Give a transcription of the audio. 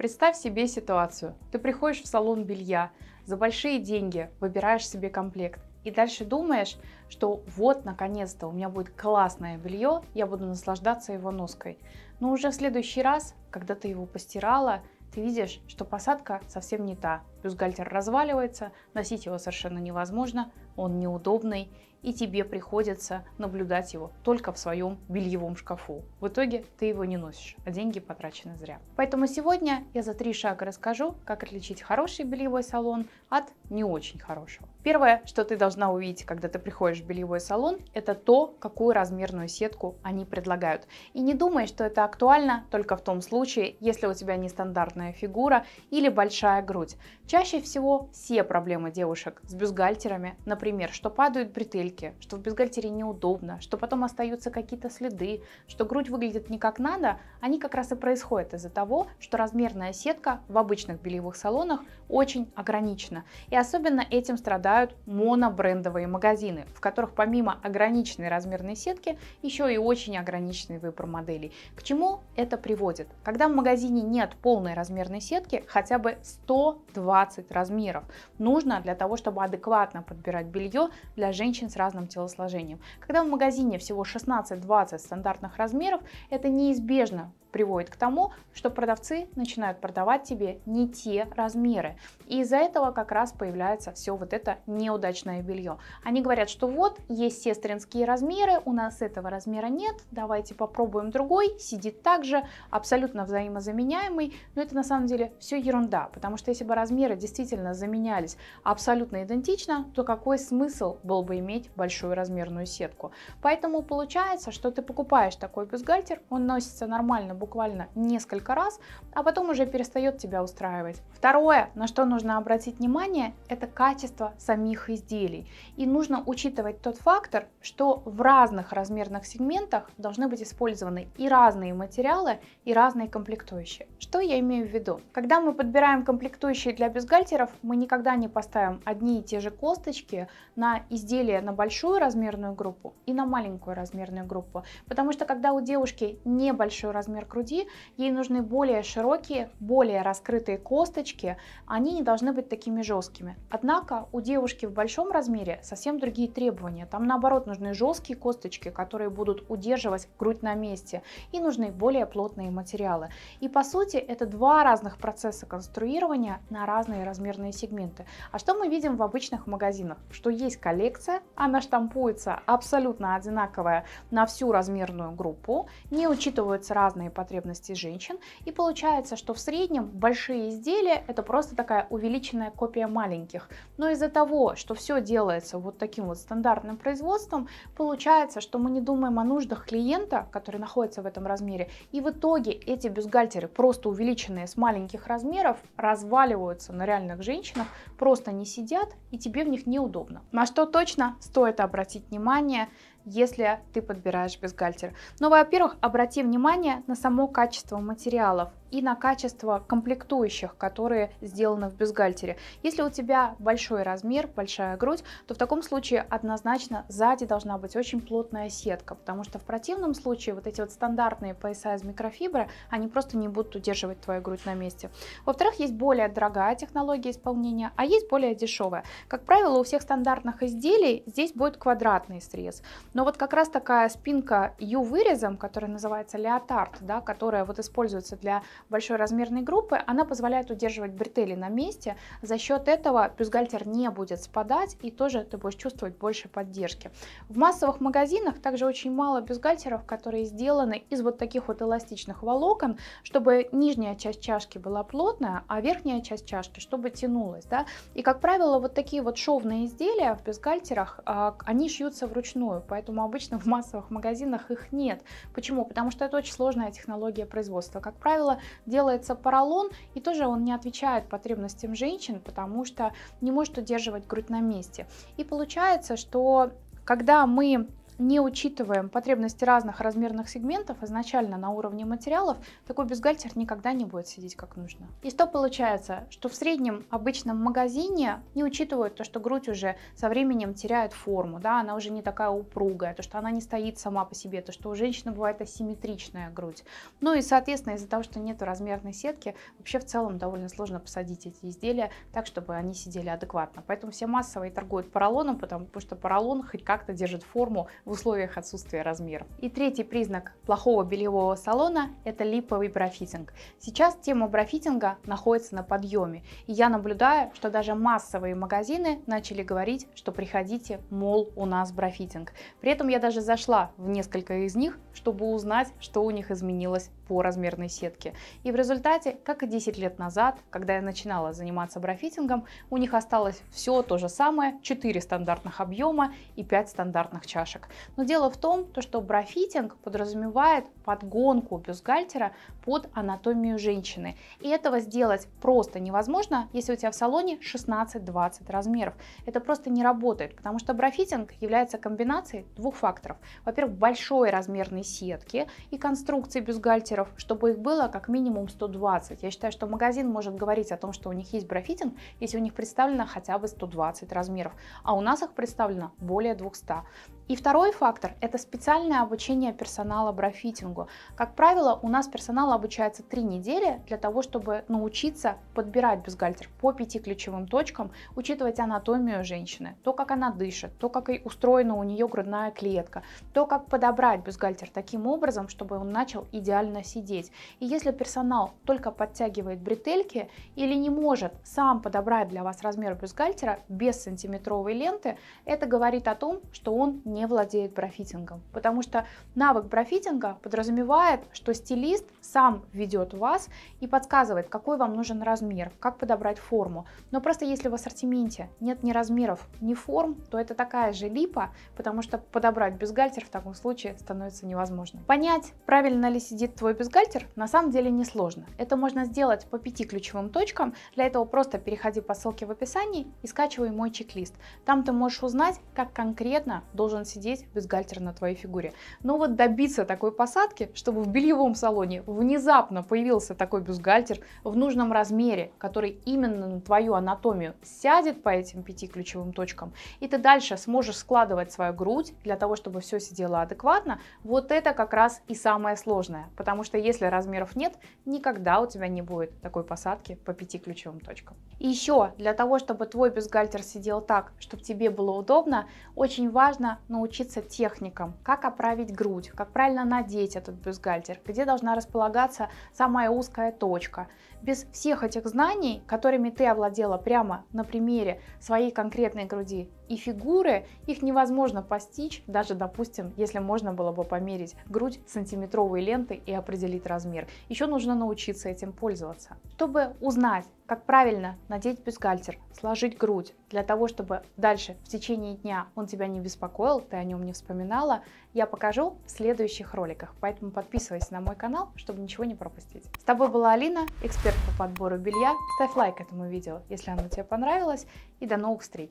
Представь себе ситуацию. Ты приходишь в салон белья, за большие деньги выбираешь себе комплект. И дальше думаешь, что вот, наконец-то, у меня будет классное белье, я буду наслаждаться его ноской. Но уже в следующий раз, когда ты его постирала, ты видишь, что посадка совсем не та. плюс Бюстгальтер разваливается, носить его совершенно невозможно, он неудобный, и тебе приходится наблюдать его только в своем бельевом шкафу. В итоге ты его не носишь, а деньги потрачены зря. Поэтому сегодня я за три шага расскажу, как отличить хороший бельевой салон от не очень хорошего. Первое, что ты должна увидеть, когда ты приходишь в бельевой салон, это то, какую размерную сетку они предлагают. И не думай, что это актуально только в том случае, если у тебя нестандартная фигура или большая грудь. Чаще всего все проблемы девушек с бюстгальтерами, на например, что падают бретельки, что в бюстгальтере неудобно, что потом остаются какие-то следы, что грудь выглядит не как надо, они как раз и происходят из-за того, что размерная сетка в обычных бельевых салонах очень ограничена. И особенно этим страдают монобрендовые магазины, в которых помимо ограниченной размерной сетки еще и очень ограниченный выбор моделей. К чему это приводит? Когда в магазине нет полной размерной сетки, хотя бы 120 размеров нужно для того, чтобы адекватно подбирать белье для женщин с разным телосложением. Когда в магазине всего 16-20 стандартных размеров, это неизбежно приводит к тому, что продавцы начинают продавать тебе не те размеры. И из-за этого как раз появляется все вот это неудачное белье. Они говорят, что вот есть сестринские размеры, у нас этого размера нет, давайте попробуем другой, сидит также абсолютно взаимозаменяемый. Но это на самом деле все ерунда, потому что если бы размеры действительно заменялись абсолютно идентично, то какой смысл был бы иметь большую размерную сетку? Поэтому получается, что ты покупаешь такой бюстгальтер, он носится нормально буквально несколько раз, а потом уже перестает тебя устраивать. Второе, на что нужно обратить внимание, это качество самих изделий. И нужно учитывать тот фактор, что в разных размерных сегментах должны быть использованы и разные материалы, и разные комплектующие. Что я имею в виду? Когда мы подбираем комплектующие для бюстгальтеров, мы никогда не поставим одни и те же косточки на изделие на большую размерную группу и на маленькую размерную группу, потому что когда у девушки небольшой размер груди, ей нужны более широкие, более раскрытые косточки, они не должны быть такими жесткими. Однако у девушки в большом размере совсем другие требования. Там наоборот нужны жесткие косточки, которые будут удерживать грудь на месте, и нужны более плотные материалы. И по сути это два разных процесса конструирования на разные размерные сегменты. А что мы видим в обычных магазинах? Что есть коллекция, она штампуется абсолютно одинаковая на всю размерную группу, не учитываются разные потребностей женщин. И получается, что в среднем большие изделия это просто такая увеличенная копия маленьких. Но из-за того, что все делается вот таким вот стандартным производством, получается, что мы не думаем о нуждах клиента, который находится в этом размере. И в итоге эти бюстгальтеры, просто увеличенные с маленьких размеров, разваливаются на реальных женщинах, просто не сидят и тебе в них неудобно. На что точно стоит обратить внимание, если ты подбираешь бюстгальтер. Но, ну, во-первых, обрати внимание на само качество материалов и на качество комплектующих, которые сделаны в бюстгальтере. Если у тебя большой размер, большая грудь, то в таком случае однозначно сзади должна быть очень плотная сетка, потому что в противном случае вот эти вот стандартные пояса из микрофибры, они просто не будут удерживать твою грудь на месте. Во-вторых, есть более дорогая технология исполнения, а есть более дешевая. Как правило, у всех стандартных изделий здесь будет квадратный срез. Но вот как раз такая спинка U-вырезом, которая называется леотард, да, которая вот используется для большой размерной группы, она позволяет удерживать бретели на месте. За счет этого бюстгальтер не будет спадать и тоже ты будешь чувствовать больше поддержки. В массовых магазинах также очень мало бюстгальтеров, которые сделаны из вот таких вот эластичных волокон, чтобы нижняя часть чашки была плотная, а верхняя часть чашки, чтобы тянулась. Да? И, как правило, вот такие вот шовные изделия в бюстгальтерах, а, они шьются вручную, поэтому обычно в массовых магазинах их нет. Почему? Потому что это очень сложная технология производства. Как правило, делается поролон, и тоже он не отвечает потребностям женщин, потому что не может удерживать грудь на месте. И получается, что когда мы не учитываем потребности разных размерных сегментов изначально на уровне материалов, такой бюстгальтер никогда не будет сидеть как нужно. И что получается? Что в среднем обычном магазине не учитывают то, что грудь уже со временем теряет форму, да, она уже не такая упругая, то, что она не стоит сама по себе, то, что у женщины бывает асимметричная грудь. Ну и, соответственно, из-за того, что нет размерной сетки, вообще в целом довольно сложно посадить эти изделия так, чтобы они сидели адекватно. Поэтому все массовые торгуют поролоном, потому что поролон хоть как-то держит форму в условиях отсутствия размеров. И третий признак плохого бельевого салона – это липовый брафитинг. Сейчас тема брафитинга находится на подъеме, и я наблюдаю, что даже массовые магазины начали говорить, что приходите, мол, у нас брафитинг. При этом я даже зашла в несколько из них, чтобы узнать, что у них изменилось по размерной сетке. И в результате, как и 10 лет назад, когда я начинала заниматься брафитингом, у них осталось все то же самое, 4 стандартных объема и 5 стандартных чашек. Но дело в том, то, что брафитинг подразумевает подгонку бюстгальтера под анатомию женщины. И этого сделать просто невозможно, если у тебя в салоне 16-20 размеров. Это просто не работает, потому что брафитинг является комбинацией двух факторов. Во-первых, большой размерной сетки и конструкции бюстгальтера, блогеров, чтобы их было как минимум 120. Я считаю, что магазин может говорить о том, что у них есть брафитинг, если у них представлено хотя бы 120 размеров, а у нас их представлено более 200. И второй фактор – это специальное обучение персонала брафитингу. Как правило, у нас персонал обучается три недели для того, чтобы научиться подбирать бюстгальтер по пяти ключевым точкам, учитывать анатомию женщины, то, как она дышит, то, как устроена у нее грудная клетка, то, как подобрать бюстгальтер таким образом, чтобы он начал идеально сидеть. И если персонал только подтягивает бретельки или не может сам подобрать для вас размер бюстгальтера без сантиметровой ленты, это говорит о том, что он не не владеют профитингом, потому что навык профитинга подразумевает, что стилист сам ведет вас и подсказывает, какой вам нужен размер, как подобрать форму. Но просто если в ассортименте нет ни размеров, ни форм, то это такая же липа, потому что подобрать бюстгальтер в таком случае становится невозможно. Понять, правильно ли сидит твой бюстгальтер, на самом деле несложно. Это можно сделать по пяти ключевым точкам. Для этого просто переходи по ссылке в описании и скачивай мой чек-лист. Там ты можешь узнать, как конкретно должен сидеть бюстгальтер на твоей фигуре. Но вот добиться такой посадки, чтобы в бельевом салоне внезапно появился такой бюстгальтер в нужном размере, который именно на твою анатомию сядет по этим пяти ключевым точкам, и ты дальше сможешь складывать свою грудь для того, чтобы все сидело адекватно, вот это как раз и самое сложное, потому что если размеров нет, никогда у тебя не будет такой посадки по пяти ключевым точкам. И еще для того, чтобы твой бюстгальтер сидел так, чтобы тебе было удобно, очень важно научиться техникам, как оправить грудь, как правильно надеть этот бюстгальтер, где должна располагаться самая узкая точка – без всех этих знаний, которыми ты овладела прямо на примере своей конкретной груди и фигуры, их невозможно постичь, даже, допустим, если можно было бы померить грудь сантиметровой лентой и определить размер. Еще нужно научиться этим пользоваться. Чтобы узнать, как правильно надеть бюстгальтер, сложить грудь, для того, чтобы дальше в течение дня он тебя не беспокоил, ты о нем не вспоминала, я покажу в следующих роликах. Поэтому подписывайся на мой канал, чтобы ничего не пропустить. С тобой была Алина, эксперт эксперт по подбору белья. Ставь лайк этому видео, если оно тебе понравилось. И до новых встреч!